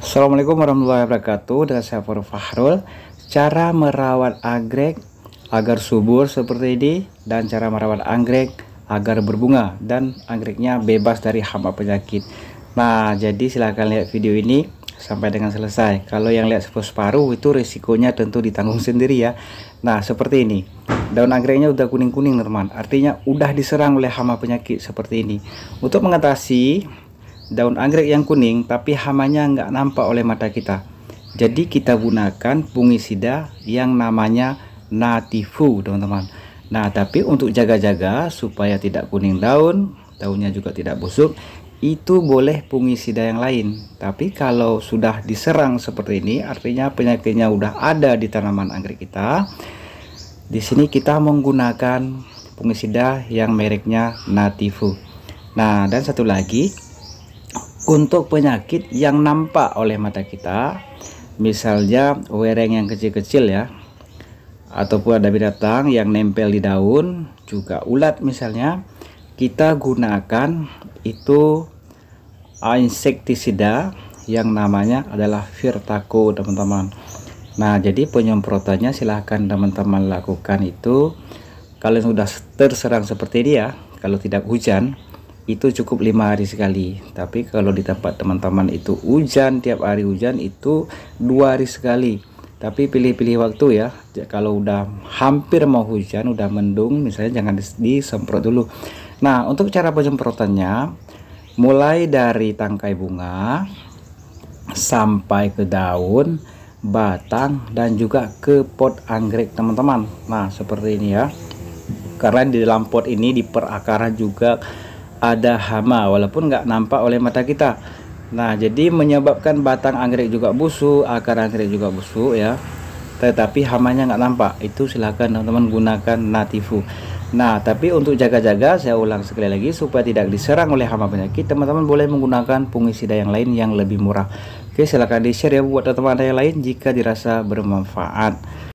Assalamualaikum warahmatullahi wabarakatuh Dengan saya Faru Fahrul Cara merawat anggrek agar subur seperti ini Dan cara merawat anggrek agar berbunga Dan anggreknya bebas dari hama penyakit Nah jadi silahkan lihat video ini sampai dengan selesai Kalau yang lihat separuh itu risikonya tentu ditanggung sendiri ya Nah seperti ini daun anggreknya udah kuning-kuning teman artinya udah diserang oleh hama penyakit seperti ini untuk mengatasi daun anggrek yang kuning tapi hama nya nggak nampak oleh mata kita jadi kita gunakan fungisida yang namanya natifu teman-teman nah tapi untuk jaga-jaga supaya tidak kuning daun daunnya juga tidak busuk itu boleh fungisida yang lain tapi kalau sudah diserang seperti ini artinya penyakitnya udah ada di tanaman anggrek kita di sini kita menggunakan fungisida yang mereknya natifu nah dan satu lagi untuk penyakit yang nampak oleh mata kita misalnya wereng yang kecil-kecil ya ataupun ada binatang yang nempel di daun juga ulat misalnya kita gunakan itu insektisida yang namanya adalah Virtaco teman-teman nah jadi penyemprotannya silahkan teman-teman lakukan itu kalian sudah terserang seperti dia kalau tidak hujan itu cukup lima hari sekali tapi kalau di tempat teman-teman itu hujan tiap hari hujan itu dua hari sekali tapi pilih-pilih waktu ya kalau udah hampir mau hujan udah mendung misalnya jangan disemprot dulu nah untuk cara penyemprotannya mulai dari tangkai bunga sampai ke daun batang dan juga ke pot anggrek teman-teman nah seperti ini ya karena di dalam pot ini di perakaran juga ada hama walaupun nggak nampak oleh mata kita nah jadi menyebabkan batang anggrek juga busuk akar anggrek juga busuk ya tetapi hama hamanya nggak nampak itu silahkan teman-teman gunakan natifu Nah, tapi untuk jaga-jaga saya ulang sekali lagi supaya tidak diserang oleh hama penyakit, teman-teman boleh menggunakan fungisida yang lain yang lebih murah. Oke, silahkan di-share ya buat teman-teman yang lain jika dirasa bermanfaat.